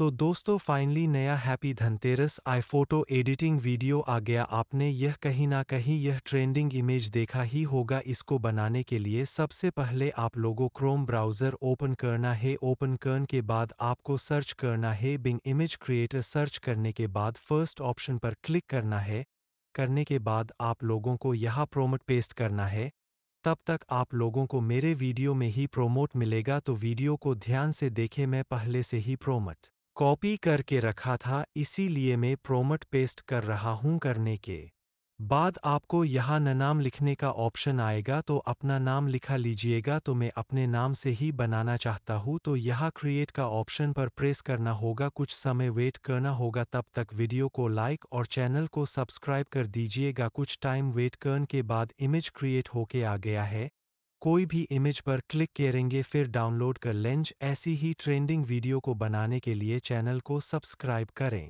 तो दोस्तों फाइनली नया happy Dhanteras AI photo editing video आ गया आपने यह कहीं ना कहीं यह ट्रेंडिंग इमेज देखा ही होगा इसको बनाने के लिए सबसे पहले आप लोगों क्रोम ब्राउज़र ओपन करना है ओपन करने के बाद आपको सर्च करना है बिंग इमेज क्रिएटर सर्च करने के बाद फर्स्ट ऑप्शन पर क्लिक करना है करने के बाद आप लोगों को यहाँ प्रोमोट पेस्ट करना है तब तक आप लोगों को मेरे वीडियो में ही प्रोमोट मिलेगा तो वीडियो को ध्यान से देखें मैं पहले से ही प्रोमोट कॉपी करके रखा था इसीलिए मैं प्रोमट पेस्ट कर रहा हूं करने के बाद आपको यहां न नाम लिखने का ऑप्शन आएगा तो अपना नाम लिखा लीजिएगा तो मैं अपने नाम से ही बनाना चाहता हूं तो यहाँ क्रिएट का ऑप्शन पर प्रेस करना होगा कुछ समय वेट करना होगा तब तक वीडियो को लाइक और चैनल को सब्सक्राइब कर दीजिएगा कुछ टाइम वेट करने के बाद इमेज क्रिएट होके आ गया है कोई भी इमेज पर क्लिक करेंगे फिर डाउनलोड कर लेंज ऐसी ही ट्रेंडिंग वीडियो को बनाने के लिए चैनल को सब्सक्राइब करें